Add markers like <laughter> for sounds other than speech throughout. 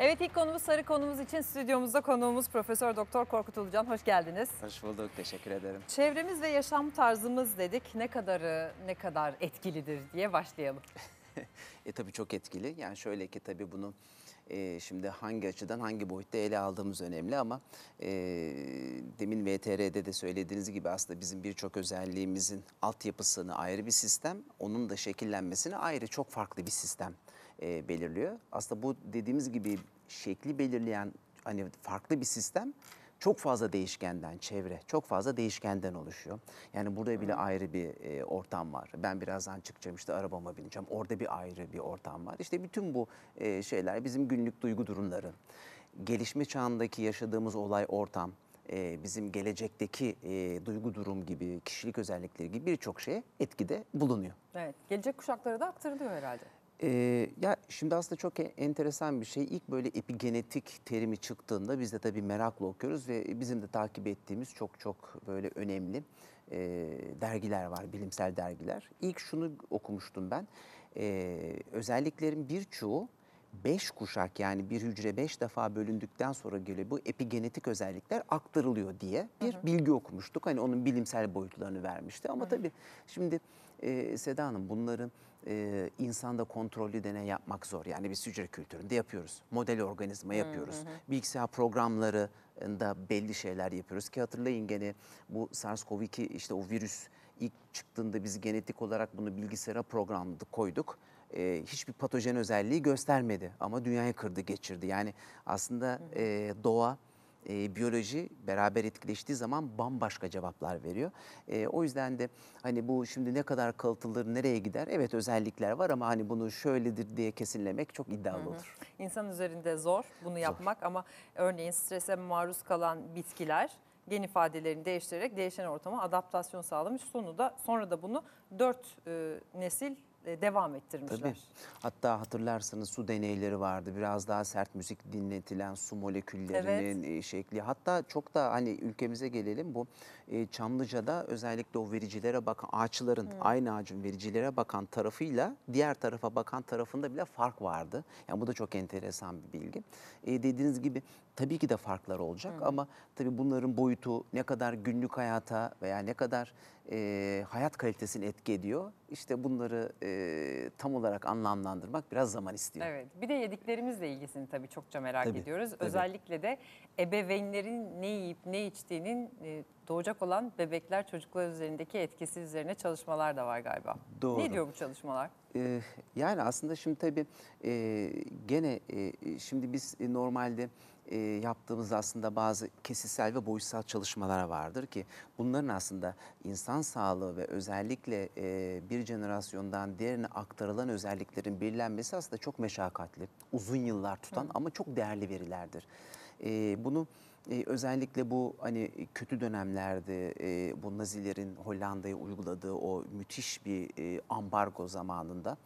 Evet ilk konumuz sarı konumuz için stüdyomuzda konuğumuz Profesör Doktor Korkut Ulucan. Hoş geldiniz. Hoş bulduk. Teşekkür ederim. Çevremiz ve yaşam tarzımız dedik. Ne kadarı ne kadar etkilidir diye başlayalım. <laughs> e tabii çok etkili. Yani şöyle ki tabii bunu e, şimdi hangi açıdan hangi boyutta ele aldığımız önemli ama e, demin VTR'de de söylediğiniz gibi aslında bizim birçok özelliğimizin altyapısını ayrı bir sistem, onun da şekillenmesini ayrı çok farklı bir sistem e, belirliyor. Aslında bu dediğimiz gibi şekli belirleyen hani farklı bir sistem çok fazla değişkenden çevre, çok fazla değişkenden oluşuyor. Yani burada bile hmm. ayrı bir e, ortam var. Ben birazdan çıkacağım işte arabama bineceğim. Orada bir ayrı bir ortam var. İşte bütün bu e, şeyler bizim günlük duygu durumları. Gelişme çağındaki yaşadığımız olay ortam, e, bizim gelecekteki e, duygu durum gibi, kişilik özellikleri gibi birçok şeye etkide bulunuyor. Evet, gelecek kuşaklara da aktarılıyor herhalde. Ee, ya şimdi aslında çok e, enteresan bir şey. İlk böyle epigenetik terimi çıktığında biz de tabii merakla okuyoruz ve bizim de takip ettiğimiz çok çok böyle önemli e, dergiler var, bilimsel dergiler. İlk şunu okumuştum ben. E, özelliklerin birçoğu beş kuşak yani bir hücre beş defa bölündükten sonra geliyor bu epigenetik özellikler aktarılıyor diye bir hı hı. bilgi okumuştuk. Hani onun bilimsel boyutlarını vermişti ama hı hı. tabii şimdi e, Seda Hanım bunların e, insanda kontrollü deney yapmak zor. Yani biz hücre kültüründe yapıyoruz. Model organizma yapıyoruz. Hı hı. Bilgisayar programlarında belli şeyler yapıyoruz ki hatırlayın gene bu SARS-CoV-2 işte o virüs ilk çıktığında biz genetik olarak bunu bilgisayara programladık, koyduk e, hiçbir patojen özelliği göstermedi ama dünyayı kırdı geçirdi. Yani aslında e, doğa e, biyoloji beraber etkileştiği zaman bambaşka cevaplar veriyor. E, o yüzden de hani bu şimdi ne kadar kalıtılır, nereye gider? Evet özellikler var ama hani bunu şöyledir diye kesinlemek çok iddialı Hı-hı. olur. İnsan üzerinde zor bunu zor. yapmak ama örneğin strese maruz kalan bitkiler gen ifadelerini değiştirerek değişen ortama adaptasyon sağlamış. sonunda sonra da bunu dört e, nesil e, devam ettirmişler. Tabii. Hatta hatırlarsanız su deneyleri vardı. Biraz daha sert müzik dinletilen su moleküllerinin evet. E, şekli. Hatta çok da hani ülkemize gelelim bu e, Çamlıca'da özellikle o vericilere bakan ağaçların hmm. aynı ağacın vericilere bakan tarafıyla diğer tarafa bakan tarafında bile fark vardı. Yani bu da çok enteresan bir bilgi. E, dediğiniz gibi tabii ki de farklar olacak hmm. ama tabii bunların boyutu ne kadar günlük hayata veya ne kadar e, hayat kalitesini etki ediyor. İşte bunları e, tam olarak anlamlandırmak biraz zaman istiyor. Evet. Bir de yediklerimizle ilgisini tabii çokça merak tabii, ediyoruz. Tabii. Özellikle de ebeveynlerin ne yiyip ne içtiğinin e, doğacak olan bebekler çocuklar üzerindeki etkisi üzerine çalışmalar da var galiba. Doğru. Ne diyor bu çalışmalar? Ee, yani aslında şimdi tabii e, gene e, şimdi biz e, normalde e, yaptığımız aslında bazı kesisel ve boyutsal çalışmalara vardır ki bunların aslında insan sağlığı ve özellikle e, bir jenerasyondan diğerine aktarılan özelliklerin birlenmesi aslında çok meşakkatli, uzun yıllar tutan Hı. ama çok değerli verilerdir. E, bunu ee, özellikle bu hani kötü dönemlerde e, bu Nazilerin Hollanda'ya uyguladığı o müthiş bir e, ambargo zamanında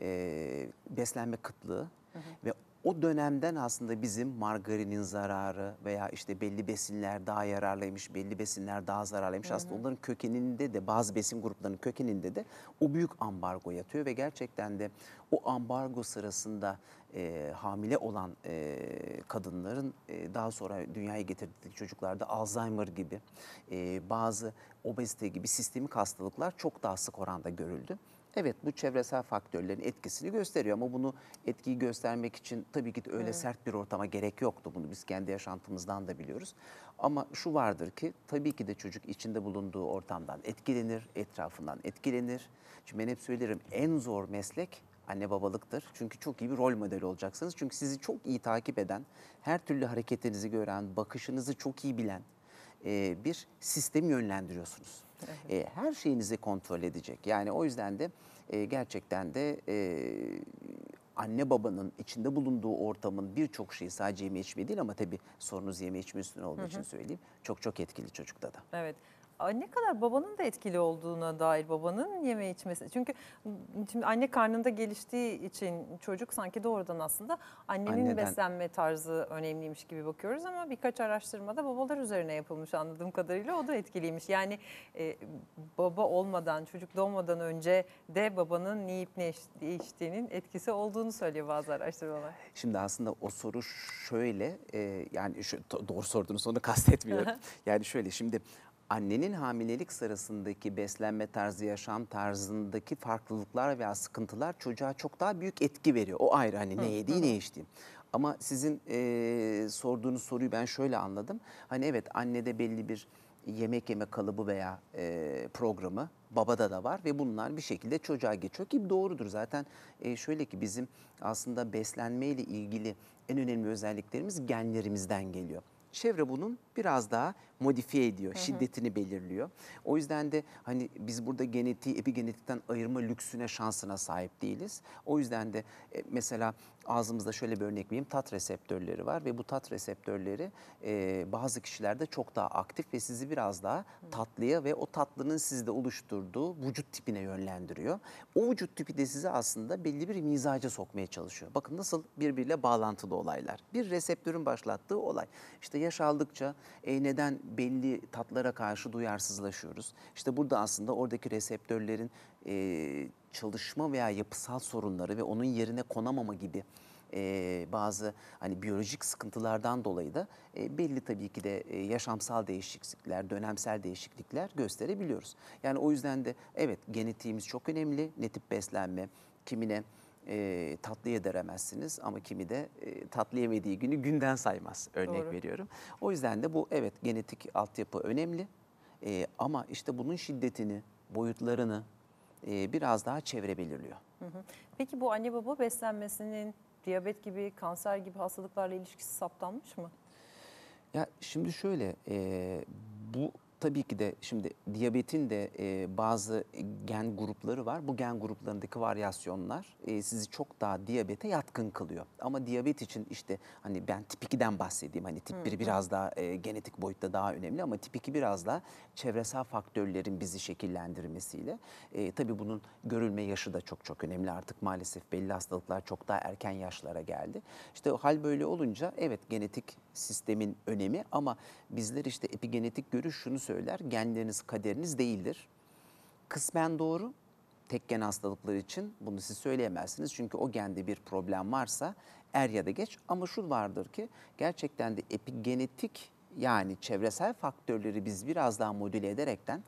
e, beslenme kıtlığı hı hı. ve o dönemden aslında bizim margarinin zararı veya işte belli besinler daha yararlıymış, belli besinler daha zararlıymış. Hı hı. Aslında onların kökeninde de bazı besin gruplarının kökeninde de o büyük ambargo yatıyor ve gerçekten de o ambargo sırasında e, hamile olan e, kadınların e, daha sonra dünyaya getirdiği çocuklarda Alzheimer gibi e, bazı obezite gibi sistemik hastalıklar çok daha sık oranda görüldü. Evet bu çevresel faktörlerin etkisini gösteriyor ama bunu etkiyi göstermek için tabii ki öyle evet. sert bir ortama gerek yoktu. Bunu biz kendi yaşantımızdan da biliyoruz. Ama şu vardır ki tabii ki de çocuk içinde bulunduğu ortamdan etkilenir, etrafından etkilenir. Çünkü ben hep söylerim en zor meslek anne babalıktır. Çünkü çok iyi bir rol model olacaksınız. Çünkü sizi çok iyi takip eden, her türlü hareketinizi gören, bakışınızı çok iyi bilen bir sistemi yönlendiriyorsunuz. E, her şeyinizi kontrol edecek. Yani o yüzden de e, gerçekten de e, anne babanın içinde bulunduğu ortamın birçok şeyi sadece yeme içme değil ama tabii sorunuz yeme içme üstüne olduğu hı hı. için söyleyeyim. Çok çok etkili çocukta da. Evet ne kadar babanın da etkili olduğuna dair babanın yeme içmesi. Çünkü şimdi anne karnında geliştiği için çocuk sanki doğrudan aslında annenin Anneden. beslenme tarzı önemliymiş gibi bakıyoruz ama birkaç araştırmada babalar üzerine yapılmış anladığım kadarıyla o da etkiliymiş. Yani e, baba olmadan çocuk doğmadan önce de babanın ne yiyip ne değiştiğinin etkisi olduğunu söylüyor bazı araştırmalar. Şimdi aslında o soru şöyle e, yani şu, doğru sorduğunuz onu kastetmiyorum. yani şöyle şimdi annenin hamilelik sırasındaki beslenme tarzı, yaşam tarzındaki farklılıklar veya sıkıntılar çocuğa çok daha büyük etki veriyor. O ayrı hani ne yediği ne içtiği. Ama sizin e, sorduğunuz soruyu ben şöyle anladım. Hani evet annede belli bir yemek yeme kalıbı veya e, programı babada da var ve bunlar bir şekilde çocuğa geçiyor ki doğrudur zaten e, şöyle ki bizim aslında beslenmeyle ilgili en önemli özelliklerimiz genlerimizden geliyor. Çevre bunun biraz daha modifiye ediyor. Hı hı. Şiddetini belirliyor. O yüzden de hani biz burada genetiği epigenetikten ayırma lüksüne şansına sahip değiliz. O yüzden de e, mesela ağzımızda şöyle bir örnek vereyim. Tat reseptörleri var ve bu tat reseptörleri e, bazı kişilerde çok daha aktif ve sizi biraz daha tatlıya ve o tatlının sizde oluşturduğu vücut tipine yönlendiriyor. O vücut tipi de sizi aslında belli bir mizaca sokmaya çalışıyor. Bakın nasıl birbiriyle bağlantılı olaylar. Bir reseptörün başlattığı olay. İşte yaş aldıkça e neden belli tatlara karşı duyarsızlaşıyoruz? İşte burada aslında oradaki reseptörlerin e, çalışma veya yapısal sorunları ve onun yerine konamama gibi e, bazı hani biyolojik sıkıntılardan dolayı da e, belli tabii ki de e, yaşamsal değişiklikler, dönemsel değişiklikler gösterebiliyoruz. Yani o yüzden de evet genetiğimiz çok önemli. Ne tip beslenme, kimine e, tatlı yediremezsiniz ama kimi de e, tatlı yemediği günü günden saymaz örnek Doğru. veriyorum. O yüzden de bu evet genetik altyapı önemli e, ama işte bunun şiddetini, boyutlarını e, biraz daha çevre belirliyor. Peki bu anne baba beslenmesinin diyabet gibi, kanser gibi hastalıklarla ilişkisi saptanmış mı? Ya şimdi şöyle e, bu tabii ki de şimdi diyabetin de e, bazı gen grupları var. Bu gen gruplarındaki varyasyonlar e, sizi çok daha diyabete yatkın kılıyor. Ama diyabet için işte hani ben tip 2'den bahsedeyim. Hani tip 1 biraz daha e, genetik boyutta daha önemli ama tip 2 biraz daha çevresel faktörlerin bizi şekillendirmesiyle. E, tabii bunun görülme yaşı da çok çok önemli. Artık maalesef belli hastalıklar çok daha erken yaşlara geldi. İşte hal böyle olunca evet genetik sistemin önemi ama bizler işte epigenetik görüş şunu söyler, genleriniz kaderiniz değildir. Kısmen doğru, tek gen hastalıkları için bunu siz söyleyemezsiniz. Çünkü o gende bir problem varsa er ya da geç ama şu vardır ki gerçekten de epigenetik yani çevresel faktörleri biz biraz daha modüle ederekten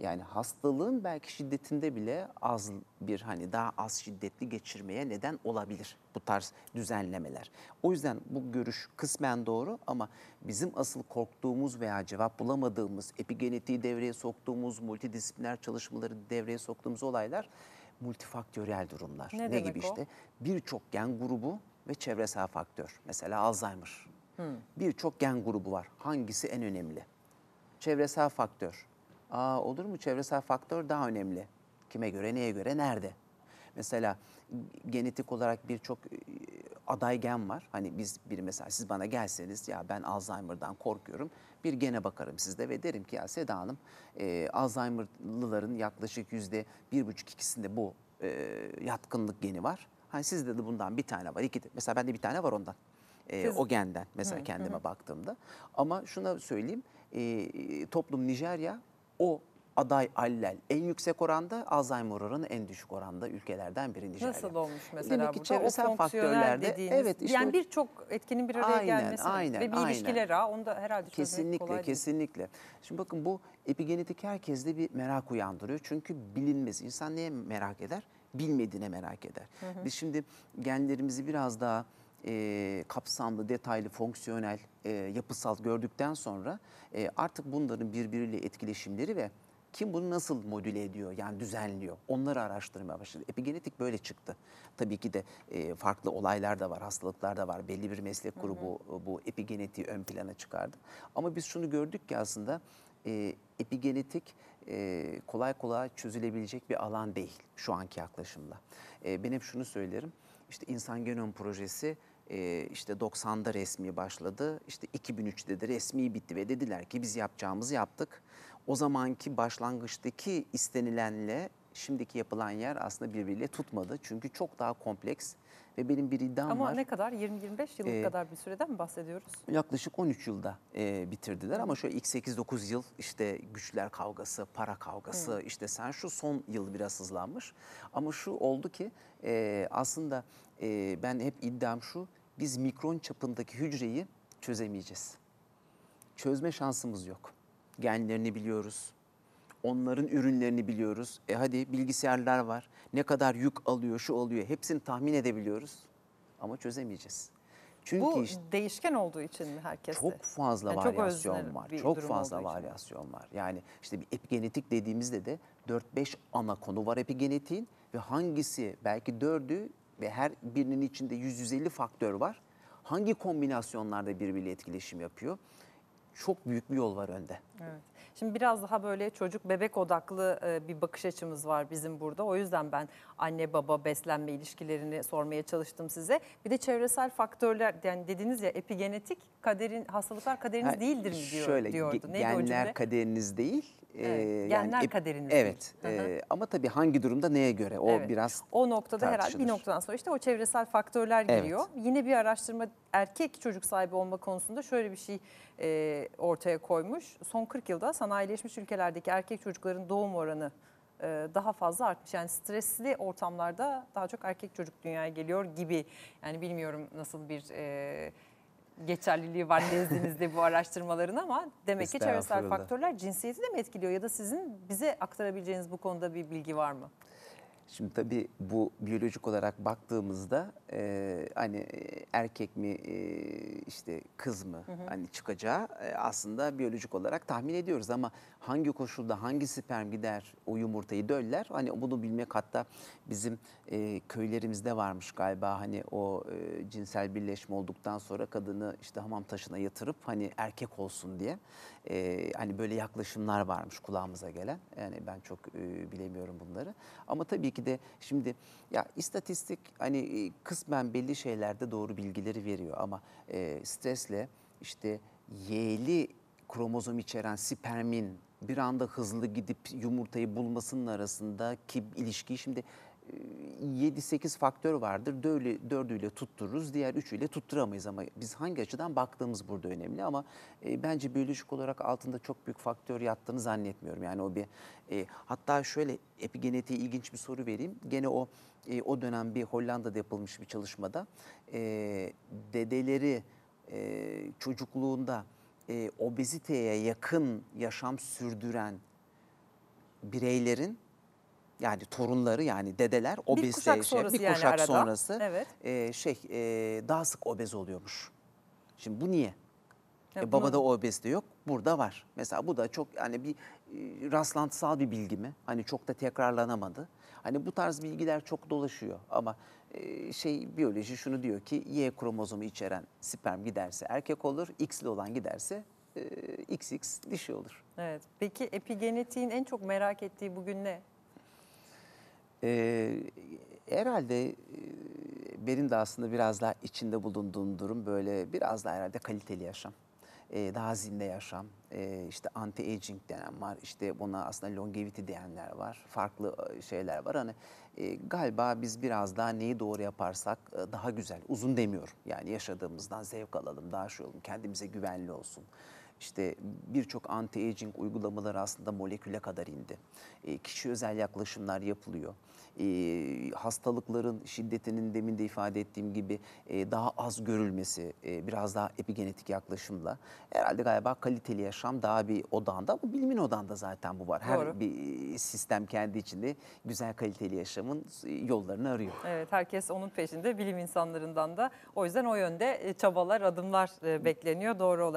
yani hastalığın belki şiddetinde bile az bir hani daha az şiddetli geçirmeye neden olabilir bu tarz düzenlemeler. O yüzden bu görüş kısmen doğru ama bizim asıl korktuğumuz veya cevap bulamadığımız, epigenetiği devreye soktuğumuz, multidisipliner çalışmaları devreye soktuğumuz olaylar multifaktöriyel durumlar. Ne, ne gibi o? işte? Birçok gen grubu ve çevresel faktör. Mesela Alzheimer. Hmm. Birçok gen grubu var. Hangisi en önemli? Çevresel faktör Aa, olur mu çevresel faktör daha önemli. Kime göre, neye göre, nerede? Mesela genetik olarak birçok e, aday gen var. Hani biz bir mesela siz bana gelseniz ya ben Alzheimer'dan korkuyorum. Bir gene bakarım sizde ve derim ki ya Seda Hanım e, Alzheimer'lıların yaklaşık yüzde bir buçuk ikisinde bu e, yatkınlık geni var. Hani sizde de bundan bir tane var. Iki de. Mesela bende bir tane var ondan. E, O genden mesela hı, kendime hı. baktığımda. Ama şuna söyleyeyim e, toplum Nijerya o aday allel en yüksek oranda, Alzheimer oranı en düşük oranda ülkelerden biri Nijerya. Nasıl olmuş mesela Demek ki burada? çevresel faktörlerde dediğiniz, evet işte yani birçok etkinin bir araya aynen, gelmesi aynen, ve bir aynen. ilişkiler ha onu da herhalde kesinlikle kolay kesinlikle. Değil. Şimdi bakın bu epigenetik herkeste bir merak uyandırıyor. Çünkü bilinmez. İnsan neye merak eder? Bilmediğine merak eder. Hı hı. Biz şimdi genlerimizi biraz daha e, kapsamlı, detaylı, fonksiyonel, e, yapısal gördükten sonra e, artık bunların birbiriyle etkileşimleri ve kim bunu nasıl modüle ediyor yani düzenliyor onları araştırmaya başladı. Epigenetik böyle çıktı. Tabii ki de e, farklı olaylar da var, hastalıklar da var. Belli bir meslek grubu hı hı. bu epigenetiği ön plana çıkardı. Ama biz şunu gördük ki aslında e, epigenetik e, kolay kolay çözülebilecek bir alan değil şu anki yaklaşımla. E, ben hep şunu söylerim. işte insan genom projesi e, işte 90'da resmi başladı. İşte 2003'te de resmi bitti ve dediler ki biz yapacağımızı yaptık. O zamanki başlangıçtaki istenilenle şimdiki yapılan yer aslında birbiriyle tutmadı. Çünkü çok daha kompleks ve benim bir iddiam ama var. Ama ne kadar 20-25 yıllık ee, kadar bir süreden mi bahsediyoruz? Yaklaşık 13 yılda e, bitirdiler ama şöyle ilk 8-9 yıl işte güçler kavgası, para kavgası Hı. işte sen şu son yıl biraz hızlanmış. Ama şu oldu ki e, aslında e, ben hep iddiam şu biz mikron çapındaki hücreyi çözemeyeceğiz. Çözme şansımız yok. Genlerini biliyoruz, Onların ürünlerini biliyoruz. E hadi bilgisayarlar var. Ne kadar yük alıyor, şu oluyor. Hepsini tahmin edebiliyoruz. Ama çözemeyeceğiz. Çünkü Bu işte, değişken olduğu için mi herkeste? Çok fazla yani varyasyon çok var. Çok fazla varyasyon var. Yani işte bir epigenetik dediğimizde de 4-5 ana konu var epigenetiğin ve hangisi belki dördü ve her birinin içinde 100-150 faktör var. Hangi kombinasyonlarda birbiriyle etkileşim yapıyor? çok büyük bir yol var önde. Evet. Şimdi biraz daha böyle çocuk bebek odaklı e, bir bakış açımız var bizim burada. O yüzden ben anne baba beslenme ilişkilerini sormaya çalıştım size. Bir de çevresel faktörler yani dediniz ya epigenetik kaderin hastalıklar kaderiniz ha, değildir mi diyor şöyle, diyordu. Neydi genler e, kaderiniz değil. Evet, ee, genler yani, kaderiniz. Evet. Değil. E, ama tabii hangi durumda neye göre o evet. biraz O noktada tartışılır. herhalde bir noktadan sonra işte o çevresel faktörler giriyor. Evet. Yine bir araştırma erkek çocuk sahibi olma konusunda şöyle bir şey e, ortaya koymuş. Son 40 yılda sanayileşmiş ülkelerdeki erkek çocukların doğum oranı e, daha fazla artmış. Yani stresli ortamlarda daha çok erkek çocuk dünyaya geliyor gibi. Yani bilmiyorum nasıl bir... E, geçerliliği var nezdinizde bu <laughs> araştırmaların ama demek ki çevresel faktörler cinsiyeti de mi etkiliyor ya da sizin bize aktarabileceğiniz bu konuda bir bilgi var mı? Şimdi tabii bu biyolojik olarak baktığımızda e, hani e, erkek mi e, işte kız mı hı hı. hani çıkacağı e, aslında biyolojik olarak tahmin ediyoruz ama hangi koşulda hangi sperm gider o yumurtayı döller hani bunu bilmek hatta bizim e, köylerimizde varmış galiba hani o e, cinsel birleşme olduktan sonra kadını işte hamam taşına yatırıp hani erkek olsun diye e, hani böyle yaklaşımlar varmış kulağımıza gelen. Yani ben çok e, bilemiyorum bunları. Ama tabii ki de şimdi ya istatistik hani e, kısmen belli şeylerde doğru bilgileri veriyor ama e, stresle işte Y'li kromozom içeren spermin bir anda hızlı gidip yumurtayı bulmasının arasında ki ilişkiyi şimdi 7-8 faktör vardır. Dördü, dördüyle tuttururuz, diğer üçüyle tutturamayız ama biz hangi açıdan baktığımız burada önemli ama e, bence biyolojik olarak altında çok büyük faktör yattığını zannetmiyorum. Yani o bir e, hatta şöyle epigenetiğe ilginç bir soru vereyim. Gene o e, o dönem bir Hollanda'da yapılmış bir çalışmada e, dedeleri e, çocukluğunda e, obeziteye yakın yaşam sürdüren bireylerin yani torunları yani dedeler obezleşe, bir kuşak şey, sonrası, bir kuşak yani sonrası evet. e, şey e, daha sık obez oluyormuş. Şimdi bu niye? Ya e, bunu... babada obezite yok, burada var. Mesela bu da çok yani bir e, rastlantısal bir bilgi mi? Hani çok da tekrarlanamadı. Hani bu tarz bilgiler çok dolaşıyor ama e, şey biyoloji şunu diyor ki Y kromozomu içeren sperm giderse erkek olur, X'li olan giderse e, XX dişi olur. Evet. Peki epigenetiğin en çok merak ettiği bugün ne? Ee, e, herhalde benim de aslında biraz daha içinde bulunduğum durum böyle biraz daha herhalde kaliteli yaşam. E, daha zinde yaşam, e, işte anti-aging denen var, işte buna aslında longevity diyenler var, farklı e, şeyler var. Hani e, galiba biz biraz daha neyi doğru yaparsak e, daha güzel, uzun demiyorum. Yani yaşadığımızdan zevk alalım, daha şey olalım, kendimize güvenli olsun. İşte birçok anti-aging uygulamaları aslında moleküle kadar indi. E, kişi özel yaklaşımlar yapılıyor. E, hastalıkların şiddetinin demin de ifade ettiğim gibi e, daha az görülmesi, e, biraz daha epigenetik yaklaşımla herhalde galiba kaliteli yaşam daha bir odağında ama bilimin odağında zaten bu var. Her Doğru. bir e, sistem kendi içinde güzel kaliteli yaşamın e, yollarını arıyor. Evet herkes onun peşinde bilim insanlarından da o yüzden o yönde e, çabalar, adımlar bekleniyor doğru olarak.